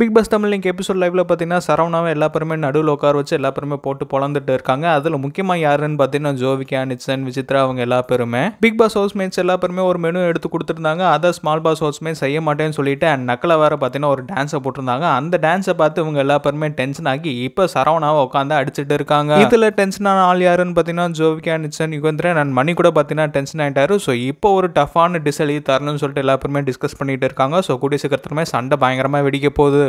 big pass Tamil இன்றைக்கி episode லைவில் பார்த்தீங்கன்னா சரவணாவை எல்லா பேருமே நடுவில் உட்கார வச்சு எல்லா பேருமே போட்டு பொழந்துட்டு இருக்காங்க அதில் முக்கியமாக யாருன்னு பார்த்தீங்கன்னா ஜோவிகா நிச்சன் விசித்ரா அவங்க எல்லா பேருமே பிக் பாஸ் ஹவுஸ் எல்லா பேருமே ஒரு மெனு எடுத்து கொடுத்துருந்தாங்க அதை ஸ்மால் பாஸ் ஹவுஸ்மேட் செய்ய மாட்டேன்னு சொல்லிட்டு அண்ட் நக்கலை வேறு பார்த்தீங்கன்னா ஒரு டான்ஸை போட்டிருந்தாங்க அந்த டான்ஸை பார்த்து இவங்க எல்லா பேருமே டென்ஷன் ஆகி இப்போ சரவணாவை உட்காந்து அடிச்சுட்டு இருக்காங்க இதில் டென்ஷனான ஆள் யாருன்னு பார்த்தீங்கன்னா ஜோவிகா நிச்சன் யுகந்திரன் அண்ட் மணி கூட பார்த்தீங்கன்னா டென்ஷன் ஆகிட்டாரு ஸோ இப்போ ஒரு டஃபான டிஸ் எழுதி தரணும்னு சொல்லிட்டு எல்லா பேருமே டிஸ்கஸ் பண்ணிட்டு இருக்காங்க ஸோ கூடிய சீக்கிரத்துலமே சண்டை பயங்கரமாக வெடிக்க போகுது